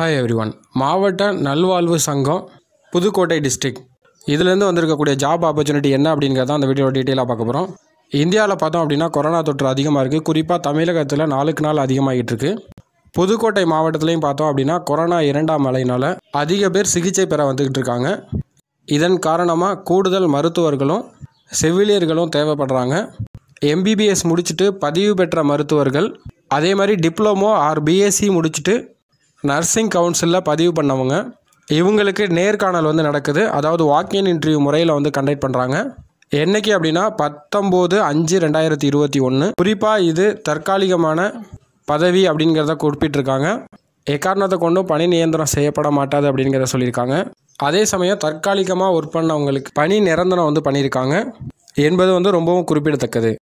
hi every one மாவட்ட நல்வாழ்வு சங்கம் புதுக்கோட்டை டிஸ்ட்ரிக் இதுலேருந்து வந்திருக்கக்கூடிய ஜாப் ஆப்பர்ச்சுனிட்டி என்ன அப்படிங்கிறத அந்த வீடியோ டீட்டெயிலாக பார்க்க போகிறோம் இந்தியாவில் பார்த்தோம் அப்படின்னா கொரோனா தொற்று அதிகமாக இருக்குது குறிப்பாக தமிழகத்தில் நாளுக்கு நாள் அதிகமாகிட்டு இருக்கு புதுக்கோட்டை மாவட்டத்துலேயும் பார்த்தோம் அப்படின்னா கொரோனா இரண்டாம் மலையினால் அதிக பேர் சிகிச்சை பெற வந்துக்கிட்டு இருக்காங்க இதன் காரணமாக கூடுதல் மருத்துவர்களும் செவிலியர்களும் தேவைப்படுறாங்க எம்பிபிஎஸ் முடிச்சுட்டு பதிவு பெற்ற மருத்துவர்கள் அதே மாதிரி டிப்ளமோ ஆர் பிஎஸ்சி முடிச்சுட்டு நர்சிங் கவுன்சிலில் பதிவு பண்ணவங்க இவங்களுக்கு நேர்காணல் வந்து நடக்குது அதாவது வாக்கின் இன்டர்வியூ முறையில் வந்து கண்டக்ட் பண்ணுறாங்க என்றைக்கு அப்படின்னா பத்தொம்போது அஞ்சு ரெண்டாயிரத்தி இருபத்தி ஒன்று குறிப்பாக இது தற்காலிகமான பதவி அப்படிங்கிறத குறிப்பிட்டிருக்காங்க எக்காரணத்தை கொண்டும் பணி நியந்திரம் செய்யப்பட மாட்டாது அப்படிங்கிறத சொல்லியிருக்காங்க அதே சமயம் தற்காலிகமாக ஒர்க் பண்ணவங்களுக்கு பணி நிரந்தரம் வந்து பண்ணியிருக்காங்க என்பது வந்து ரொம்பவும் குறிப்பிடத்தக்கது